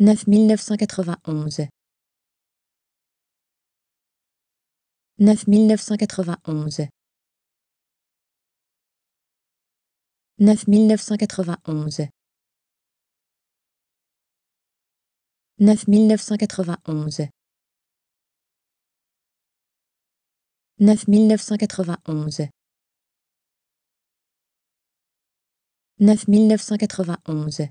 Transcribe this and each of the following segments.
9 991 9 1991 9 1991 9 1991 9 1991 9 1991.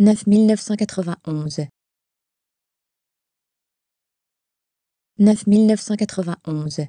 neuf mille neuf cent quatre-vingt-onze neuf mille neuf cent quatre-vingt-onze